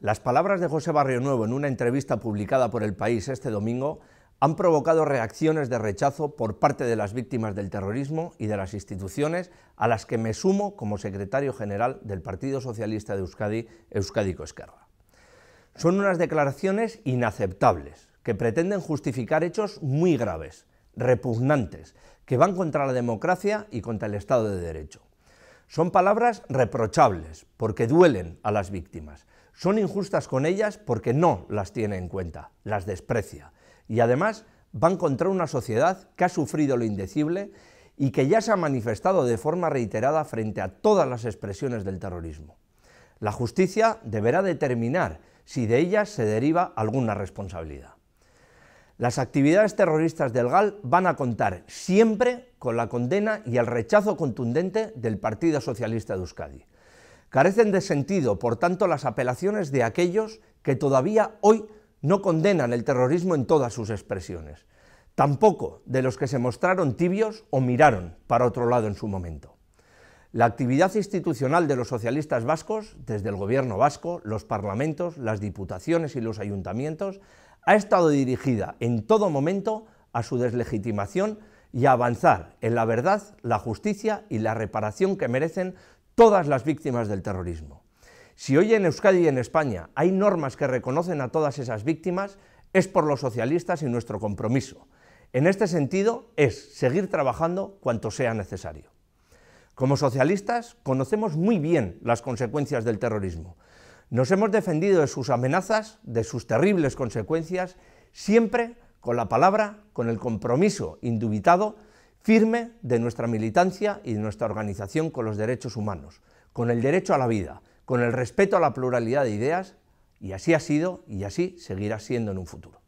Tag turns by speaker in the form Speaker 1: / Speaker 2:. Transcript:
Speaker 1: Las palabras de José Barrio Nuevo en una entrevista publicada por El País este domingo han provocado reacciones de rechazo por parte de las víctimas del terrorismo y de las instituciones a las que me sumo como secretario general del Partido Socialista de Euskadi, euskadi Esquerra. Son unas declaraciones inaceptables que pretenden justificar hechos muy graves, repugnantes, que van contra la democracia y contra el Estado de Derecho. Son palabras reprochables porque duelen a las víctimas, son injustas con ellas porque no las tiene en cuenta, las desprecia. Y además van contra una sociedad que ha sufrido lo indecible y que ya se ha manifestado de forma reiterada frente a todas las expresiones del terrorismo. La justicia deberá determinar si de ellas se deriva alguna responsabilidad. Las actividades terroristas del GAL van a contar siempre con la condena y el rechazo contundente del Partido Socialista de Euskadi. Carecen de sentido, por tanto, las apelaciones de aquellos que todavía hoy no condenan el terrorismo en todas sus expresiones, tampoco de los que se mostraron tibios o miraron para otro lado en su momento. La actividad institucional de los socialistas vascos, desde el gobierno vasco, los parlamentos, las diputaciones y los ayuntamientos, ha estado dirigida en todo momento a su deslegitimación y a avanzar en la verdad, la justicia y la reparación que merecen todas las víctimas del terrorismo. Si hoy en Euskadi y en España hay normas que reconocen a todas esas víctimas, es por los socialistas y nuestro compromiso. En este sentido, es seguir trabajando cuanto sea necesario. Como socialistas, conocemos muy bien las consecuencias del terrorismo. Nos hemos defendido de sus amenazas, de sus terribles consecuencias, siempre con la palabra, con el compromiso indubitado firme de nuestra militancia y de nuestra organización con los derechos humanos, con el derecho a la vida, con el respeto a la pluralidad de ideas, y así ha sido y así seguirá siendo en un futuro.